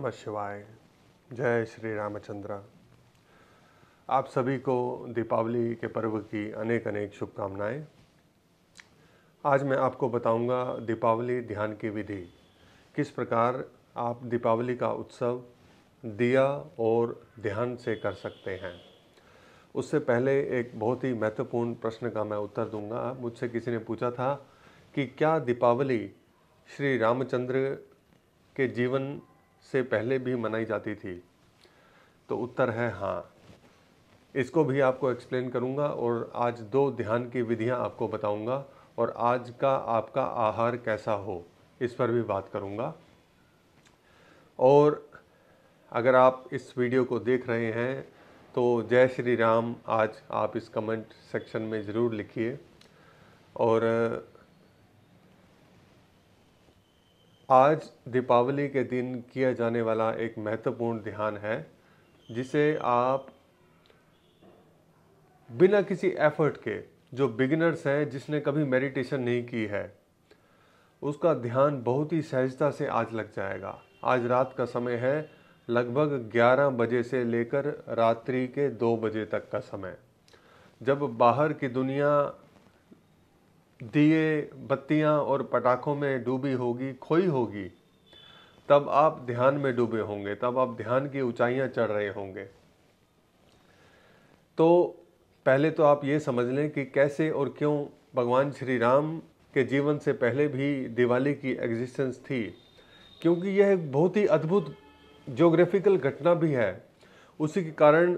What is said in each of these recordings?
नमः शिवाय जय श्री रामचंद्र आप सभी को दीपावली के पर्व की अनेक अनेक शुभकामनाएं आज मैं आपको बताऊंगा दीपावली ध्यान की विधि किस प्रकार आप दीपावली का उत्सव दिया और ध्यान से कर सकते हैं उससे पहले एक बहुत ही महत्वपूर्ण प्रश्न का मैं उत्तर दूंगा मुझसे किसी ने पूछा था कि क्या दीपावली श्री रामचंद्र के जीवन से पहले भी मनाई जाती थी तो उत्तर है हाँ इसको भी आपको एक्सप्लेन करूँगा और आज दो ध्यान की विधियाँ आपको बताऊँगा और आज का आपका आहार कैसा हो इस पर भी बात करूँगा और अगर आप इस वीडियो को देख रहे हैं तो जय श्री राम आज आप इस कमेंट सेक्शन में ज़रूर लिखिए और आज दीपावली के दिन किया जाने वाला एक महत्वपूर्ण ध्यान है जिसे आप बिना किसी एफर्ट के जो बिगिनर्स हैं जिसने कभी मेडिटेशन नहीं की है उसका ध्यान बहुत ही सहजता से आज लग जाएगा आज रात का समय है लगभग 11 बजे से लेकर रात्रि के 2 बजे तक का समय जब बाहर की दुनिया दिए बत्तियां और पटाखों में डूबी होगी खोई होगी तब आप ध्यान में डूबे होंगे तब आप ध्यान की ऊंचाइयां चढ़ रहे होंगे तो पहले तो आप ये समझ लें कि कैसे और क्यों भगवान श्री राम के जीवन से पहले भी दिवाली की एग्जिस्टेंस थी क्योंकि यह एक बहुत ही अद्भुत ज्योग्राफिकल घटना भी है उसी के कारण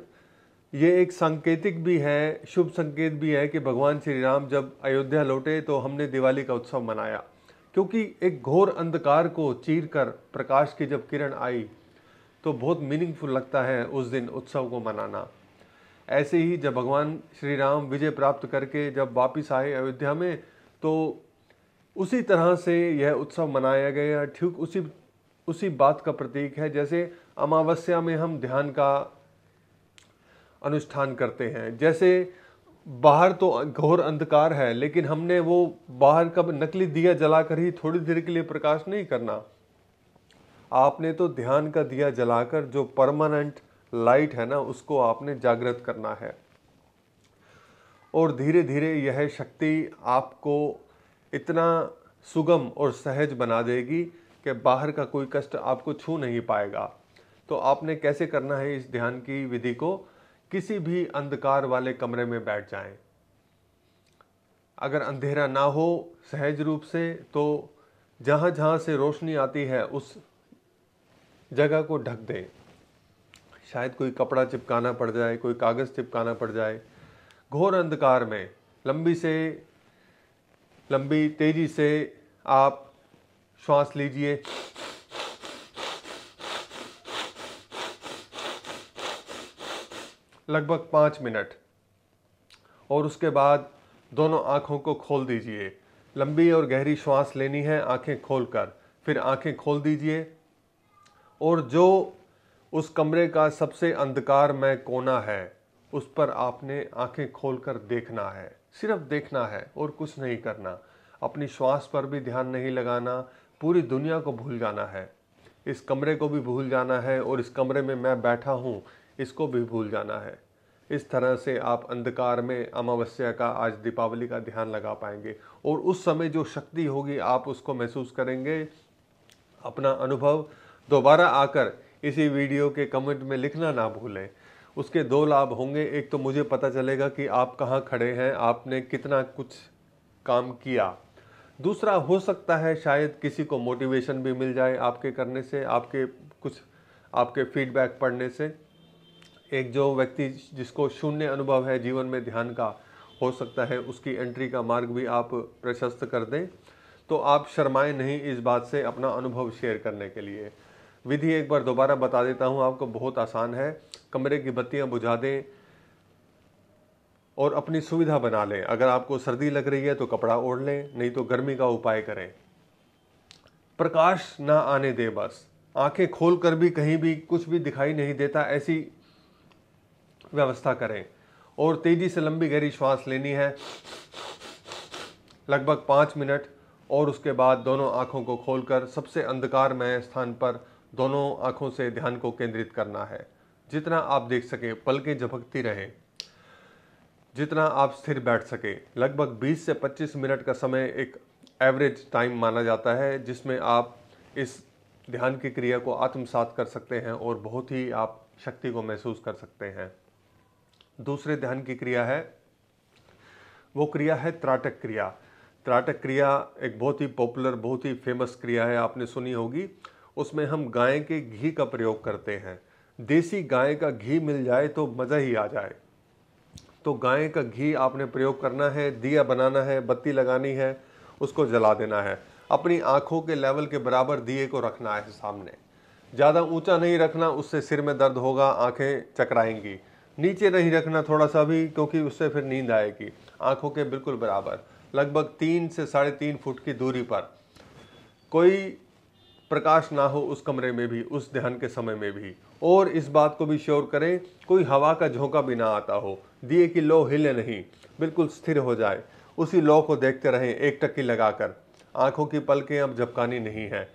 ये एक सांकेतिक भी है शुभ संकेत भी है कि भगवान श्री राम जब अयोध्या लौटे तो हमने दिवाली का उत्सव मनाया क्योंकि एक घोर अंधकार को चीर कर प्रकाश की जब किरण आई तो बहुत मीनिंगफुल लगता है उस दिन उत्सव को मनाना ऐसे ही जब भगवान श्री राम विजय प्राप्त करके जब वापिस आए अयोध्या में तो उसी तरह से यह उत्सव मनाया गया ठीक उसी उसी बात का प्रतीक है जैसे अमावस्या में हम ध्यान का अनुष्ठान करते हैं जैसे बाहर तो घोर अंधकार है लेकिन हमने वो बाहर का नकली दिया जलाकर ही थोड़ी देर के लिए प्रकाश नहीं करना आपने तो ध्यान का दिया जलाकर जो परमानेंट लाइट है ना उसको आपने जागृत करना है और धीरे धीरे यह शक्ति आपको इतना सुगम और सहज बना देगी कि बाहर का कोई कष्ट आपको छू नहीं पाएगा तो आपने कैसे करना है इस ध्यान की विधि को किसी भी अंधकार वाले कमरे में बैठ जाएं। अगर अंधेरा ना हो सहज रूप से तो जहाँ जहाँ से रोशनी आती है उस जगह को ढक दें शायद कोई कपड़ा चिपकाना पड़ जाए कोई कागज़ चिपकाना पड़ जाए घोर अंधकार में लंबी से लंबी तेज़ी से आप श्वास लीजिए लगभग पाँच मिनट और उसके बाद दोनों आँखों को खोल दीजिए लंबी और गहरी श्वास लेनी है आँखें खोलकर फिर आँखें खोल दीजिए और जो उस कमरे का सबसे अंधकारमय कोना है उस पर आपने आंखें खोलकर देखना है सिर्फ देखना है और कुछ नहीं करना अपनी श्वास पर भी ध्यान नहीं लगाना पूरी दुनिया को भूल जाना है इस कमरे को भी भूल जाना है और इस कमरे में मैं बैठा हूँ इसको भी भूल जाना है इस तरह से आप अंधकार में अमावस्या का आज दीपावली का ध्यान लगा पाएंगे और उस समय जो शक्ति होगी आप उसको महसूस करेंगे अपना अनुभव दोबारा आकर इसी वीडियो के कमेंट में लिखना ना भूलें उसके दो लाभ होंगे एक तो मुझे पता चलेगा कि आप कहाँ खड़े हैं आपने कितना कुछ काम किया दूसरा हो सकता है शायद किसी को मोटिवेशन भी मिल जाए आपके करने से आपके कुछ आपके फीडबैक पढ़ने से एक जो व्यक्ति जिसको शून्य अनुभव है जीवन में ध्यान का हो सकता है उसकी एंट्री का मार्ग भी आप प्रशस्त कर दें तो आप शर्माएं नहीं इस बात से अपना अनुभव शेयर करने के लिए विधि एक बार दोबारा बता देता हूं आपको बहुत आसान है कमरे की बत्तियां बुझा दें और अपनी सुविधा बना लें अगर आपको सर्दी लग रही है तो कपड़ा ओढ़ लें नहीं तो गर्मी का उपाय करें प्रकाश ना आने दें बस आंखें खोल कर भी कहीं भी कुछ भी दिखाई नहीं देता ऐसी व्यवस्था करें और तेज़ी से लंबी गहरी श्वास लेनी है लगभग पाँच मिनट और उसके बाद दोनों आँखों को खोलकर सबसे अंधकारमय स्थान पर दोनों आँखों से ध्यान को केंद्रित करना है जितना आप देख सके पलकें झपकती रहें जितना आप स्थिर बैठ सके लगभग 20 से 25 मिनट का समय एक एवरेज टाइम माना जाता है जिसमें आप इस ध्यान की क्रिया को आत्मसात कर सकते हैं और बहुत ही आप शक्ति को महसूस कर सकते हैं दूसरे ध्यान की क्रिया है वो क्रिया है त्राटक क्रिया त्राटक क्रिया एक बहुत ही पॉपुलर बहुत ही फेमस क्रिया है आपने सुनी होगी उसमें हम गाय के घी का प्रयोग करते हैं देसी गाय का घी मिल जाए तो मज़ा ही आ जाए तो गाय का घी आपने प्रयोग करना है दिया बनाना है बत्ती लगानी है उसको जला देना है अपनी आँखों के लेवल के बराबर दिए को रखना है सामने ज़्यादा ऊंचा नहीं रखना उससे सिर में दर्द होगा आंखें चकराएंगी नीचे नहीं रखना थोड़ा सा भी क्योंकि उससे फिर नींद आएगी आँखों के बिल्कुल बराबर लगभग तीन से साढ़े तीन फुट की दूरी पर कोई प्रकाश ना हो उस कमरे में भी उस ध्यान के समय में भी और इस बात को भी श्योर करें कोई हवा का झोंका भी ना आता हो दिए कि लो हिले नहीं बिल्कुल स्थिर हो जाए उसी लो को देखते रहें एक टक्की लगाकर आंखों की पलकें अब झपकानी नहीं है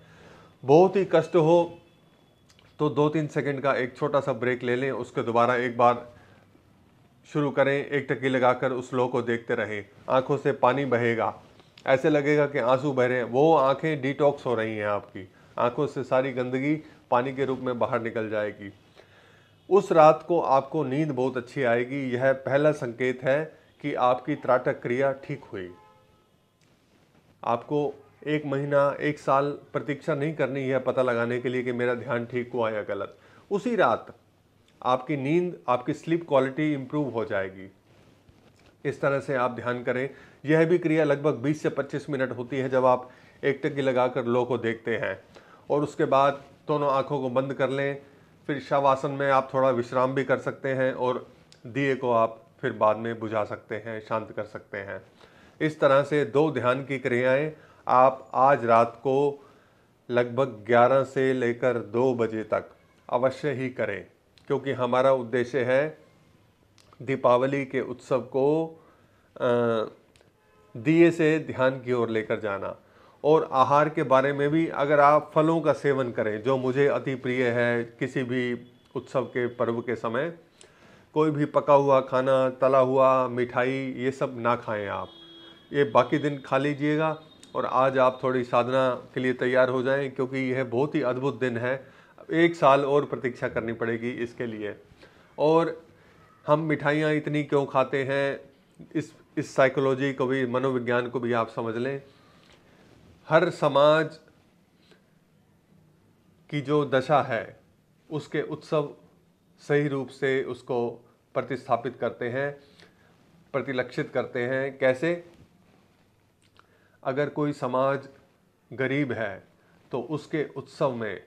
बहुत ही कष्ट हो तो दो तीन सेकंड का एक छोटा सा ब्रेक ले लें उसके दोबारा एक बार शुरू करें एक टक्की लगाकर उस लो को देखते रहें आंखों से पानी बहेगा ऐसे लगेगा कि आंसू बह रहे हैं वो आंखें डिटॉक्स हो रही हैं आपकी आंखों से सारी गंदगी पानी के रूप में बाहर निकल जाएगी उस रात को आपको नींद बहुत अच्छी आएगी यह पहला संकेत है कि आपकी त्राटक क्रिया ठीक हुई आपको एक महीना एक साल प्रतीक्षा नहीं करनी है पता लगाने के लिए कि मेरा ध्यान ठीक हुआ या गलत उसी रात आपकी नींद आपकी स्लीप क्वालिटी इम्प्रूव हो जाएगी इस तरह से आप ध्यान करें यह भी क्रिया लगभग 20 से 25 मिनट होती है जब आप एक लगा लगाकर लो को देखते हैं और उसके बाद दोनों आँखों को बंद कर लें फिर शवासन में आप थोड़ा विश्राम भी कर सकते हैं और दिए को आप फिर बाद में बुझा सकते हैं शांत कर सकते हैं इस तरह से दो ध्यान की क्रियाएं आप आज रात को लगभग 11 से लेकर 2 बजे तक अवश्य ही करें क्योंकि हमारा उद्देश्य है दीपावली के उत्सव को दिए से ध्यान की ओर लेकर जाना और आहार के बारे में भी अगर आप फलों का सेवन करें जो मुझे अति प्रिय है किसी भी उत्सव के पर्व के समय कोई भी पका हुआ खाना तला हुआ मिठाई ये सब ना खाएं आप ये बाकी दिन खा लीजिएगा और आज आप थोड़ी साधना के लिए तैयार हो जाएं क्योंकि यह बहुत ही अद्भुत दिन है एक साल और प्रतीक्षा करनी पड़ेगी इसके लिए और हम मिठाइयाँ इतनी क्यों खाते हैं इस इस साइकोलॉजी को भी मनोविज्ञान को भी आप समझ लें हर समाज की जो दशा है उसके उत्सव सही रूप से उसको प्रतिस्थापित करते हैं प्रतिलक्षित करते हैं कैसे अगर कोई समाज गरीब है तो उसके उत्सव में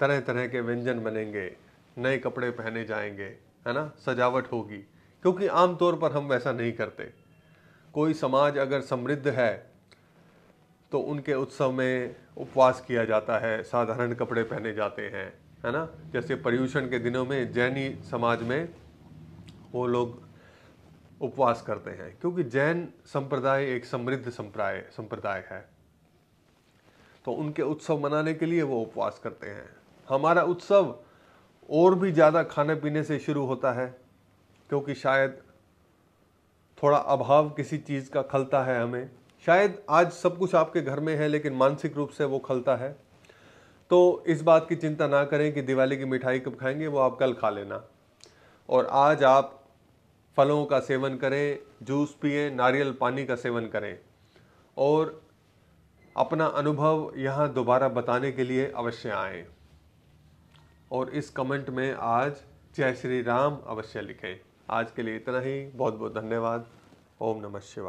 तरह तरह के व्यंजन बनेंगे नए कपड़े पहने जाएंगे है ना सजावट होगी क्योंकि आम तौर पर हम वैसा नहीं करते कोई समाज अगर समृद्ध है तो उनके उत्सव में उपवास किया जाता है साधारण कपड़े पहने जाते हैं है ना जैसे पर्यूषण के दिनों में जैनी समाज में वो लोग उपवास करते हैं क्योंकि जैन संप्रदाय एक समृद्ध संप्रदाय संप्रदाय है तो उनके उत्सव मनाने के लिए वो उपवास करते हैं हमारा उत्सव और भी ज़्यादा खाने पीने से शुरू होता है क्योंकि शायद थोड़ा अभाव किसी चीज़ का खलता है हमें शायद आज सब कुछ आपके घर में है लेकिन मानसिक रूप से वो खलता है तो इस बात की चिंता ना करें कि दिवाली की मिठाई कब खाएंगे वो आप कल खा लेना और आज आप फलों का सेवन करें जूस पिए नारियल पानी का सेवन करें और अपना अनुभव यहाँ दोबारा बताने के लिए अवश्य आएं और इस कमेंट में आज जय श्री राम अवश्य लिखें आज के लिए इतना ही बहुत बहुत धन्यवाद ओम नमः शिवाय